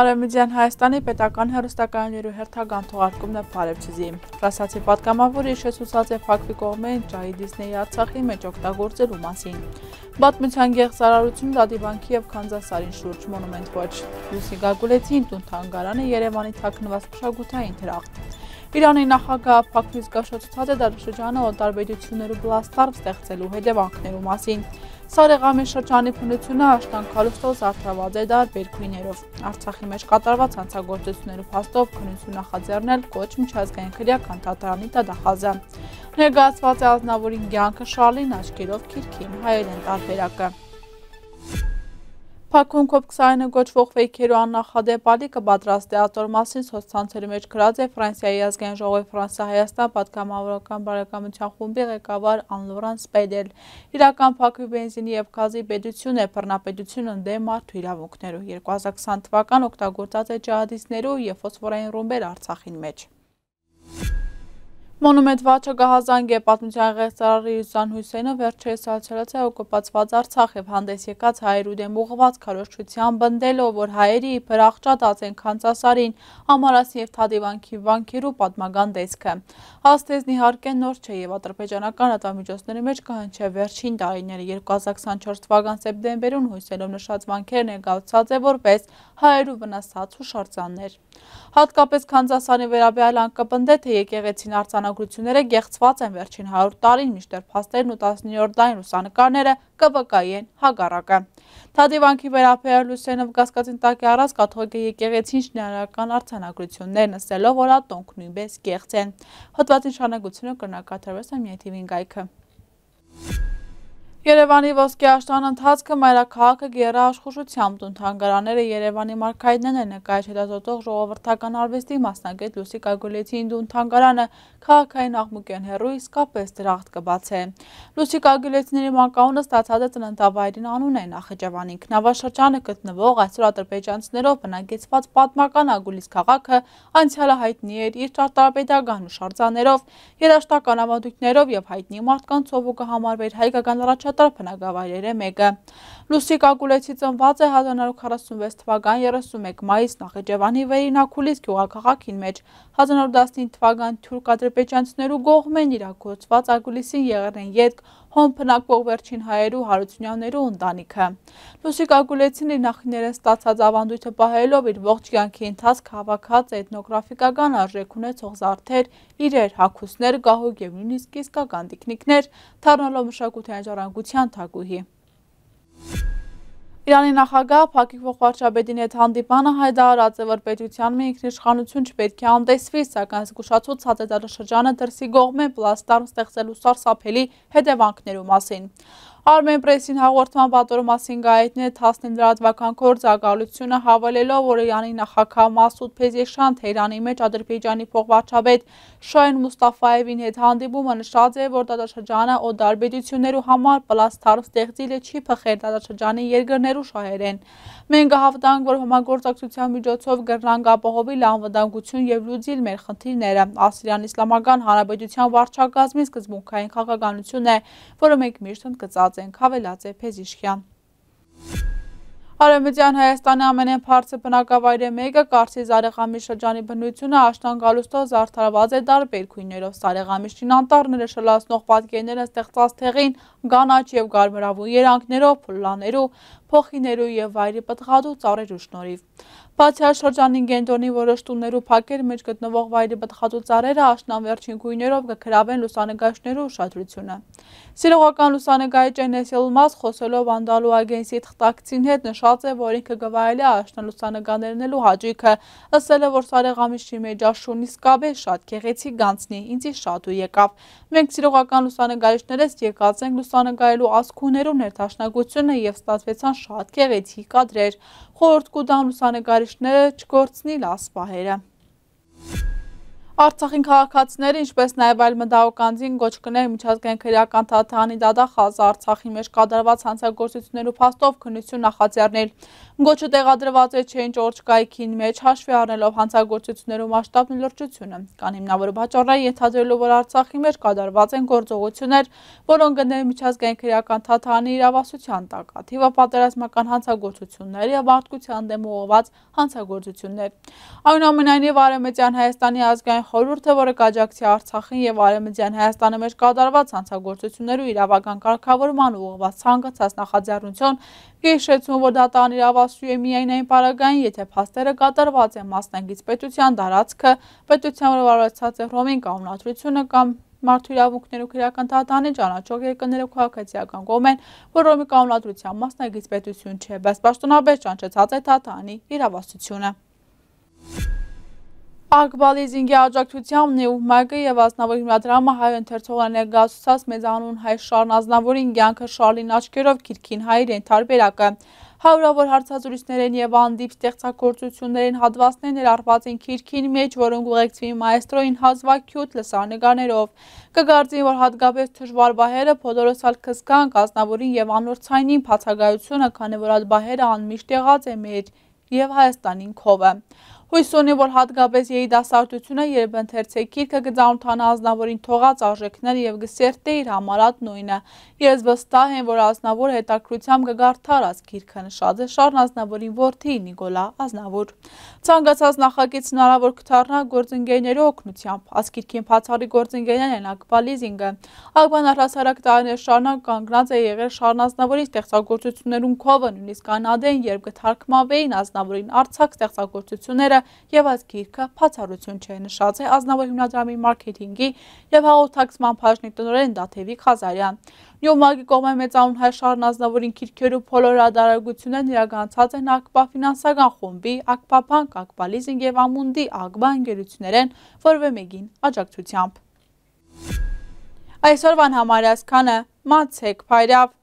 Արևմտյան Հայաստանի պետական հերոստականներու հերթական թողարկումն է Փարեփչեզի։ Ֆրանսիացի պատգամավորը հիշեցուցած է Փակվի կողմեն Ջայի Դիսնեյի Արցախի մեջ օգտագործելու մասին։ Պատմության գեղձարարություն Դադիվանքի եւ Քանզասարին շուրջ մոնումենտ ոչ։ Լուսի Գագուլեցին տուն Երևանի թաքնված փշագութային դրախտ։ Իրանի նախագահ Փակվի զգաշացուցած է դարաշրջանը օտարբերություններու բլաստարվ ստեղծելու հետևանքներու մասին։ Սարեղամի շրջանի քննությունը աշտանքալուստով զարդարված է դարբեր գույներով։ Արցախի մեջ կատարված հանցագործություններով հաստով քննություն նախաձեռնել կոչ միջազգային քրեական դատարանի դադախազը։ Ներգրավված է ազնավորին ցանկը շալին աչքերով քիրքին հայերեն տարբերակը։ Փակուն COP21-ը գոչվող վեքերու աննախադեպ ալիքը պատրաստ է ատոր մասին սոցցանցերի մեջ գրած է Ֆրանսիայի ազգային ժողովի Ֆրանսիա-Հայաստան պատգամավորական բարեկամության խումբի ղեկավար Անլորան Սպեդել։ Իրական Փակու բենզինի եւ գազի պետություն է բռնապետությունը դեմ մարդու իրավունքներու 2020 թվական օգտագործած է ջիհադիստներու եւ ֆոսֆորային ռումբեր Արցախին մեջ։ Մոնումենտ վաճը գահազանգ է պատմության ղեղծարարի Հուսան Հուսենը վերջերս ալչարած է օկոպացված Արցախ եւ հանդես եկած հայերու դեմ ուղղված քարոշչության բնդելով, որ հայերի իբր աղճատած են Խանցասարին, Ամարասի եւ Թադիվանքի վանքերու պատմական դեսքը։ Աստեզն իհարկե նոր չէ եւ ադրբեջանական ատամիջոցների մեջ կհնչի վերջին տարիները 2024 թվական սեպտեմբերուն Հուսենով նշած վանքերն են գալցած է որպես հայերու վնասած ու շարժաններ։ Հատկապես Խանցասարին վերաբերյալ անկապնդե թե եկեղեցին արցան արձանագրությունները գեղցված են վերջին 100 տարին, մինչդեռ փաստերն ու 19-րդային լուսանկարները ԿՎԿ-ի են հակառակը։ Թադիվանքի վերաբերյալ Լուսենով գասկածին տակի առած կաթողիկե եկեղեցին շնարական արձանագրություններն ասելով, որ ատոնք նույնպես գեղց են։ Հոդվածի շարունակությունը կրնակատարվեց ամիաթիվին գայքը։ Երևանի ոսկի աշտան ընթացքը մայրաքաղաքը գերա աշխուշությամբ տուն թանգարանները Երևանի մարգայինն է նկայջ հետազոտող ժողովրդական արվեստի մասնագետ լուսիկ ագուլեցի ինդուն թանգարանը քաղաքային աղմուկյան հերու իսկապես դրախտ կբաց է։ Լուսիկ ագուլեցիների մանկավունը ստացած է ծննդավայրին անուն է Նախիջևանի քնավաշրջանը գտնվող այսօր ադրբեջանցիներով բնակեցված պատմական ագուլից քաղաքը անցյալը հայտնի էր իր ճարտարապետական հուշարձաներով, երաշտական ավանդույթներով եւ հայտնի մարդկանցով ու կհամարվեր հայկական առաջ առաջատար բնակավայրեր է մեկը։ Լուսիկ Ակուլեցի ծնված է 1946 թվական 31 մայիս Նախիջևանի վերինակուլից գյուղակաղաքին մեջ 1915 թվական թուրք ադրպեջանցներու գողմ են իրակործված Ակուլիսին եղերն են ետք հոմ պնակվող վերջին հայերու հարությունյաներու ընտանիքը։ լուսիկ ագուլեցին իր նախիները ստացած ավանդույթը պահելով իր ողջ գյանքի ընթացք հավակած էթնոգրավիկական արժեք ունեցող զարդեր, իրեր, հակուսներ, գահոգ և նույնիսկ իսկական դիկնիքներ, թարնալով մշակութային ճարանգության թակուհի։ Իրանի նախագահ Փակիկ Ողջաբեդին հետ հանդիպանը հայտարարած է, որ պետության մի ինքնիշխանություն չպետք է անտեսվի, սակայն զգուշացուց հատետարաշրջանը դրսի գողմ է պլաստարմ ստեղծելու սարսափելի հետևանքներու մասին։ Արմենպրեսին հաղորդման պատորմասին գայտնի է 19 լրատվական կործակալությունը հավելելով, որ իրանի նախակա մասուտ պեզեշան թերանի մեջ ադրպեջանի փողվարճաբետ շայն Մուստավայևին հետ հանդիբումը նշած է, որ դատաշրջանը օ դարբետություններու համար պլաստարում ստեղծիլ է չի պխեր դատաշրջանի երգրներու շահերեն։ Մենք հավտանք, որ համագործակցության միջոցով գրնանք ապահովիլ անվտանգություն և լուծիլ մեր խնդիրները։ Ասիրյան իսլամական հանրապետության վարչակազմի սկզբունքային քաղաքականություն է, որը մենք միշտ ընդգծած զրկված են, Քավելաձե Փեզիշքյան։ Արևմտյան Հայաստանի ամենեն փարցը բնակավայրը մեկը կարծի Զարեղամի շրջանի բնությունը աշտան գալուստով զարդարված է դարբեր քույներով Սարեղամիշտին անտառները շլացնող պատկերները ստեղծած թեղին գանաչ եւ գարմրավու երանգներով, փուլաներու, փոխիներու եւ վայրի պտղադու ծառերու շնորհիվ։ Բացի այս շրջանի գենդոնի որոշ տուններու փակեր մեջ գտնվող վայրի բտխածու ծառերը աշնան վերջին գույներով կգրավեն լուսանկարիչներու ուշադրությունը։ Սիրողական լուսանկարիչ Էնեսիլ Մաս խոսելով Անդալու ագենսի թղթակցին հետ նշած է, որ ինքը գվայել է աշնան լուսանկարներնելու հաճույքը, ըսել է, որ Սարեղամիշի մեջ աշունից կավ է շատ քեղեցի գանցնի, ինձի շատ ու եկավ։ Մենք սիրողական լուսանկարիչներս եկած ենք լուսանկարելու ասքուներու ներդաշնակությունը եւ ստացվեցան շատ քեղեցի կադրեր խորդ կուդան լուսանկարիչները չգործնիլ ասպահերը։ Արցախին քաղաքացիները, ինչպես նաև այլ մտահոգանձին գոչ կներ միջազգային քրեական թաթանի դադախազ Արցախի մեջ կատարված հանցագործություններու փաստով քննություն նախաձեռնել։ Գոչը տեղադրված է Չեն Ճորջկայքին մեջ հաշվի առնելով հանցագործություններու մասշտաբն ու լրջությունը։ Կան հիմնավոր բաժաններ ենթադրելու, որ Արցախի մեջ կատարված են գործողություններ, որոնք գնել միջազգային քրեական թաթանի իրավասության տակ, թիվը պատերազմական հանցագործություններ եւ մարդկության դեմ ուղղված հանցագործություններ։ Այնուամենայնիվ Արեմեջյան Հայաստանի ազգային խորհուրդը, որը կաջակցի Արցախին եւ Արեմտյան Հայաստանի մեջ կատարված հանցագործությունների իրավական կարգավորման ուղղված ցանկացած նախաձեռնություն գիշեցում, որ դա տան իրավասու է միայն այն պարագային, եթե փաստերը կատարված են մասնագից պետության դարածքը, պետության վրա վարացած է Հռոմին կանոնադրությունը կամ մարդու իրավունքներու քրական տատանի ճանաչող երկրները քաղաքացիական կողմ են, որ Ռոմի կանոնադրության մասնագից պետություն չէ, բայց պաշտոնապես ճանաչեցած է տատանի իրավասությունը։ Thank you. Ակբալի զինգի աջակցությամբ նեուհմակը և ասնավոր հիմնադրամը հայ ընթերցողան է գասուսաս մեզանուն հայ շարն ազնավորին գյանքը շարլին աչկերով կիրքին հայր են թարբերակը։ Հայուրավոր հարցազուրիսներ են և անդիպ ստեղծակործություններին հատվածներ ներարված են կիրքին մեջ, որոնք ուղեկցվին մայստրոյին հազվակյութ լսանեգաներով։ Կգարձին, որ հատկապես թժվար բահերը պոդորոսալ կսկանք ազնավորին և անորձայնին պացագայությունը, քանի որ այդ բահերը անմիշտ եղած է մեջ և Հայաստանին քովը։ Հույս ունի, որ հատկապես երիտասարդությունը երբ ընթերցե գիրքը գծանութանա ազնավորին թողած արժեքներ և գսերտե իր համարատ նույնը։ Ես վստահ եմ, որ ազնավոր հետաքրությամբ կգարդար ազ գիրքը նշած է շարն ազնավորին որդի Նիկոլա ազնավոր։ Ծանգացած նախագիծ հնարավոր կթարնա գործընկերների օգնությամբ։ Աս գիրքին բացառի գործընկերն են Ակբա Լիզինգը։ Ակբան առհասարակ տարիներ շարունակ կանգնած է եղել շարն ազնավորի ստեղծագործություններուն քովը, նույնիսկ անադեն, երբ կթարգմավեին ազնավորին արցակ ստեղծագործությունները գիրքը եւ այս գիրքը բացառություն չէ նշած է ազնավար հիմնադրամի մարքեթինգի եւ հաղորդակցման բաժնի տնօրեն Դաթևիկ Ղազարյան։ Նյումագի կողմէ մեծանուն հայ շարն ազնավորին քիրքերու բոլոր ադարագություններն իրականացած են ԱԿՊԱ ֆինանսական խումբի, ԱԿՊԱ բանկ, ԱԿՊԱ լիզինգ եւ Ամունդի ԱԿՊԱ ընկերություններեն որևէ մեկին աջակցությամբ։ Այսօրվան համարյասքանը մացեք, փայրավ